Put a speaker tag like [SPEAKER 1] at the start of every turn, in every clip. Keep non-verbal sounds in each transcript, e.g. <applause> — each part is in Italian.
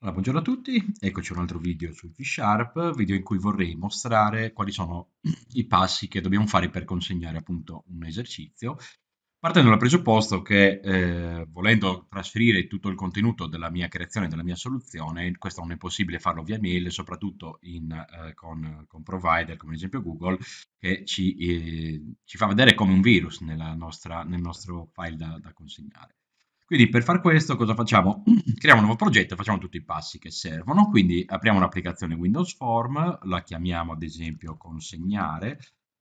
[SPEAKER 1] Allora, buongiorno a tutti, eccoci un altro video sul C-Sharp, video in cui vorrei mostrare quali sono <clears throat> i passi che dobbiamo fare per consegnare appunto un esercizio, partendo dal presupposto che eh, volendo trasferire tutto il contenuto della mia creazione, della mia soluzione, questo non è possibile farlo via mail, soprattutto in, eh, con, con, provider come ad esempio Google, che ci, eh, ci fa vedere come un virus nostra, nel nostro file da, da consegnare. Quindi per far questo cosa facciamo? <clears throat> Creiamo un nuovo progetto e facciamo tutti i passi che servono, quindi apriamo un'applicazione Windows Form, la chiamiamo ad esempio consegnare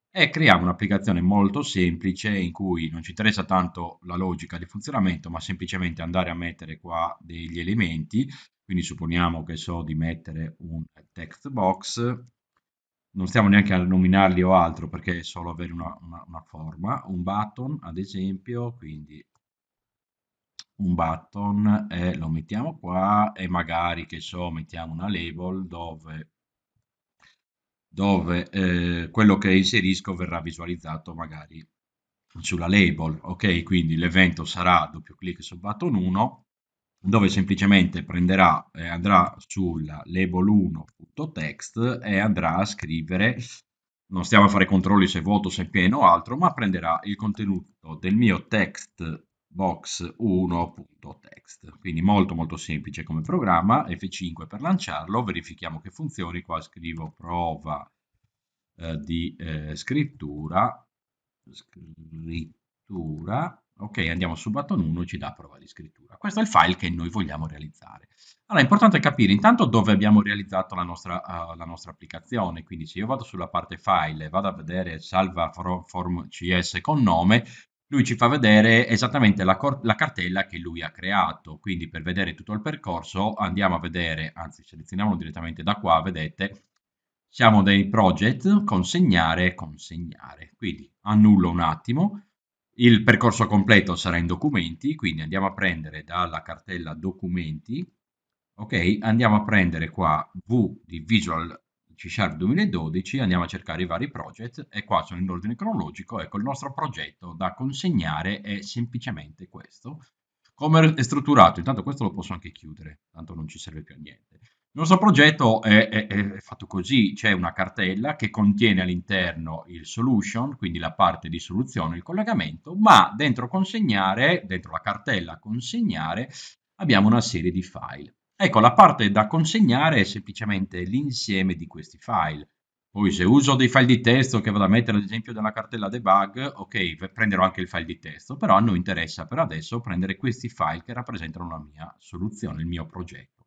[SPEAKER 1] e creiamo un'applicazione molto semplice in cui non ci interessa tanto la logica di funzionamento ma semplicemente andare a mettere qua degli elementi, quindi supponiamo che so di mettere un text box non stiamo neanche a nominarli o altro perché è solo avere una, una, una, forma, un button ad esempio, quindi un button e lo mettiamo qua e magari che so mettiamo una label dove, dove eh, quello che inserisco verrà visualizzato magari sulla label ok quindi l'evento sarà doppio clic sul button 1 dove semplicemente prenderà e andrà sulla label 1.text e andrà a scrivere non stiamo a fare controlli se vuoto, se pieno o altro, ma prenderà il contenuto del mio text box1.text. Quindi molto molto semplice come programma, F5 per lanciarlo, verifichiamo che funzioni, qua scrivo prova eh, di eh, scrittura, scrittura, ok andiamo su button 1 e ci dà prova di scrittura. Questo è il file che noi vogliamo realizzare. Allora è importante capire intanto dove abbiamo realizzato la nostra, uh, la nostra applicazione, quindi se io vado sulla parte file e vado a vedere salva form, form cs con nome, lui ci fa vedere esattamente la, cor- la, cartella che lui ha creato. Quindi per vedere tutto il percorso andiamo a vedere, anzi selezioniamolo direttamente da qua, vedete, siamo dei project, consegnare, consegnare. Quindi annullo un attimo, il percorso completo sarà in documenti, quindi andiamo a prendere dalla cartella documenti, ok, andiamo a prendere qua V di Visual c Sharp 2012, andiamo a cercare i vari project e qua sono in ordine cronologico, ecco il nostro progetto da consegnare è semplicemente questo. Come è strutturato? Intanto questo lo posso anche chiudere, tanto non ci serve più a niente. Il nostro progetto è, è, è fatto così, c'è una cartella che contiene all'interno il solution, quindi la parte di soluzione, il collegamento, ma dentro consegnare, dentro la cartella consegnare, abbiamo una serie di file. Ecco, la parte da consegnare è semplicemente l'insieme di questi file. Poi se uso dei file di testo che vado a mettere ad esempio nella cartella debug, ok, prenderò anche il file di testo, però a noi interessa per adesso prendere questi file che rappresentano la mia soluzione, il mio progetto.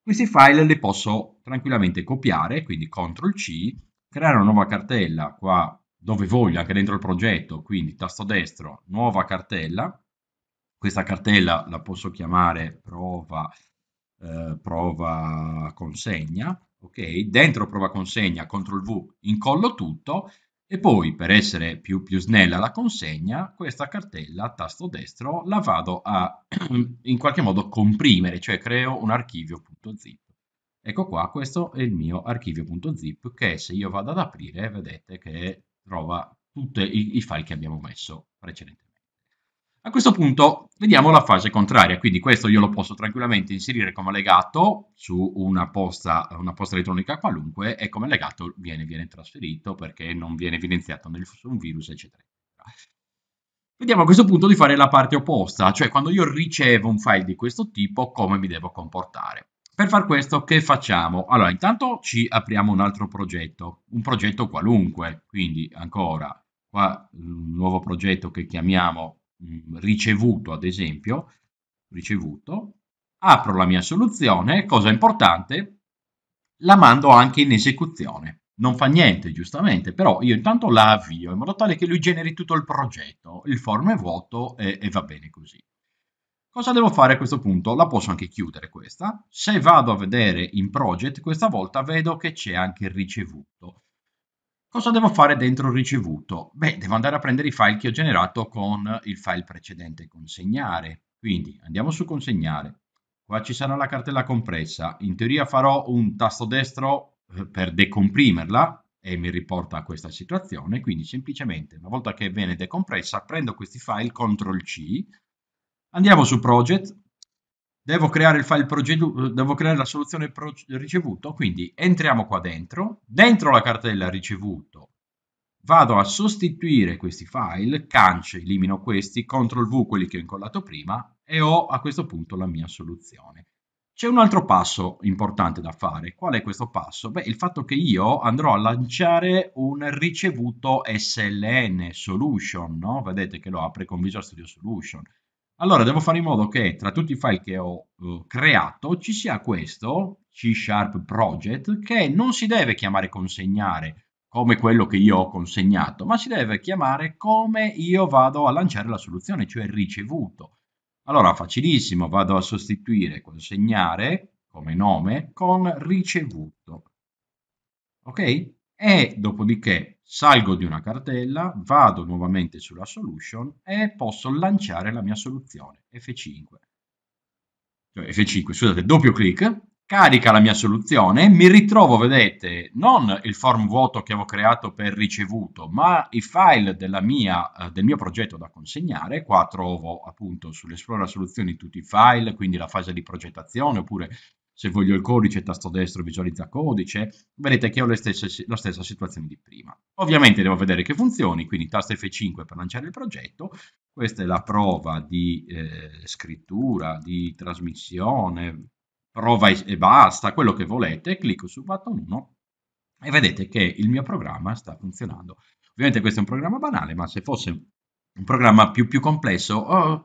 [SPEAKER 1] Questi file li posso tranquillamente copiare, quindi CTRL-C, creare una nuova cartella qua dove voglio, anche dentro il progetto, quindi tasto destro, nuova cartella, questa cartella la posso chiamare prova eh, prova consegna, ok? Dentro prova consegna, CTRL V, incollo tutto e poi per essere più, più snella la consegna, questa cartella, tasto destro, la vado a <clears throat> in qualche modo comprimere, cioè creo un archivio.zip. Ecco qua, questo è il mio archivio.zip che se io vado ad aprire, vedete che trova tutti i, i file che abbiamo messo precedentemente. A questo punto vediamo la fase contraria, quindi questo io lo posso tranquillamente inserire come legato su una posta, una posta elettronica qualunque e come legato viene, viene trasferito perché non viene evidenziato su un virus eccetera. Vediamo a questo punto di fare la parte opposta, cioè quando io ricevo un file di questo tipo come mi devo comportare. Per far questo che facciamo? Allora intanto ci apriamo un altro progetto, un progetto qualunque, quindi ancora qua un nuovo progetto che chiamiamo Mm, ricevuto, ad esempio, ricevuto, apro la mia soluzione, cosa importante, la mando anche in esecuzione. Non fa niente, giustamente, però io intanto la avvio in modo tale che lui generi tutto il progetto, il form è vuoto e, e va bene così. Cosa devo fare a questo punto? La posso anche chiudere questa. Se vado a vedere in project, questa volta vedo che c'è anche il ricevuto. Cosa devo fare dentro il ricevuto? Beh, devo andare a prendere i file che ho generato con il file precedente consegnare. Quindi andiamo su consegnare. Qua ci sarà la cartella compressa. In teoria farò un tasto destro eh, per decomprimerla e mi riporta a questa situazione. Quindi semplicemente una volta che viene decompressa prendo questi file, CTRL C, andiamo su Project, Devo creare il file progetto, devo creare la soluzione pro, ricevuto, quindi entriamo qua dentro, dentro la cartella ricevuto vado a sostituire questi file, cance, elimino questi, CTRL V quelli che ho incollato prima e ho a questo punto la mia soluzione. C'è un altro passo importante da fare. Qual è questo passo? Beh, il fatto che io andrò a lanciare un ricevuto SLN solution, no? Vedete che lo apre con Visual Studio Solution. Allora devo fare in modo che tra tutti i file che ho eh, creato ci sia questo C Sharp Project che non si deve chiamare consegnare come quello che io ho consegnato, ma si deve chiamare come io vado a lanciare la soluzione, cioè ricevuto. Allora facilissimo, vado a sostituire consegnare come nome con ricevuto. Ok? e dopodiché salgo di una cartella, vado nuovamente sulla solution e posso lanciare la mia soluzione F5. Cioè F5, scusate, doppio clic, carica la mia soluzione, mi ritrovo, vedete, non il form vuoto che avevo creato per ricevuto, ma i file mia, eh, del mio progetto da consegnare, qua trovo appunto sull'esplora soluzioni tutti i file, quindi la fase di progettazione, oppure se voglio il codice, tasto destro visualizza codice, vedete che ho stesse, la stessa situazione di prima. Ovviamente devo vedere che funzioni, quindi tasto F5 per lanciare il progetto, questa è la prova di eh, scrittura, di trasmissione, prova e basta, quello che volete, clicco su button 1 e vedete che il mio programma sta funzionando. Ovviamente questo è un programma banale, ma se fosse un programma più, più complesso, oh,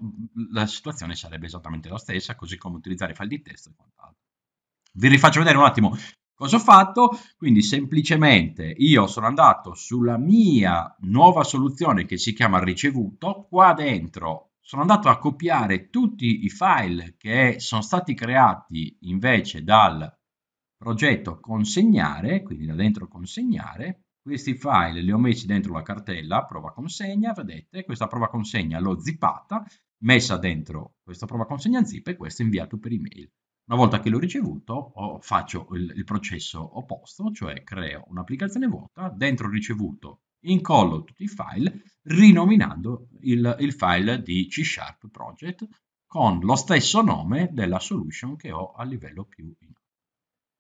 [SPEAKER 1] la situazione sarebbe esattamente la stessa, così come utilizzare file di testo e quant'altro. Vi rifaccio vedere un attimo cosa ho fatto. Quindi semplicemente io sono andato sulla mia nuova soluzione che si chiama ricevuto, qua dentro sono andato a copiare tutti i file che sono stati creati invece dal progetto consegnare, quindi da dentro consegnare, questi file li ho messi dentro la cartella prova consegna, vedete, questa prova consegna l'ho zippata, messa dentro questa prova consegna zip e questo inviato per email. Una volta che l'ho ricevuto faccio il, processo opposto, cioè creo un'applicazione vuota, dentro il ricevuto incollo tutti i file rinominando il, il file di C Sharp Project con lo stesso nome della solution che ho a livello più in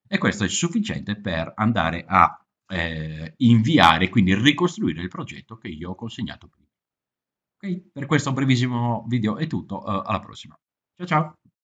[SPEAKER 1] E questo è sufficiente per andare a eh, inviare, quindi ricostruire il progetto che io ho consegnato prima. Okay? Per questo brevissimo video è tutto, eh, alla prossima. Ciao ciao!